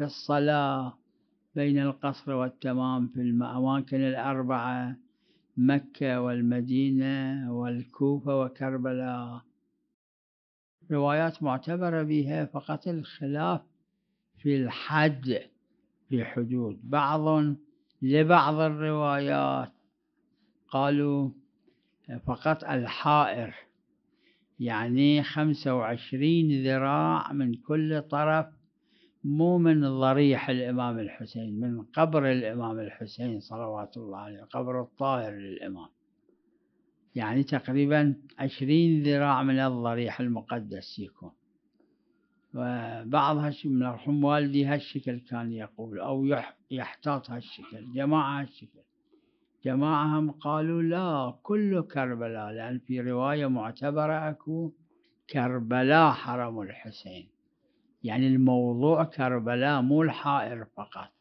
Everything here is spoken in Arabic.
في الصلاة بين القصر والتمام في الأماكن الأربعة مكة والمدينة والكوفة وكربلاء روايات معتبرة بها فقط الخلاف في الحد في حدود بعض لبعض الروايات قالوا فقط الحائر يعني خمسة وعشرين ذراع من كل طرف مو من ضريح الإمام الحسين من قبر الإمام الحسين صلوات الله عليه قبر الطاهر للإمام يعني تقريبا عشرين ذراع من الضريح المقدس يكون وبعض من مرحوم والدي هالشكل كان يقول أو يحتاط هالشكل جماعة هالشكل جماعهم قالوا لا كل كربلاء لأن في رواية معتبرة أكو كربلاء حرم الحسين يعني الموضوع كربلاء مو الحائر فقط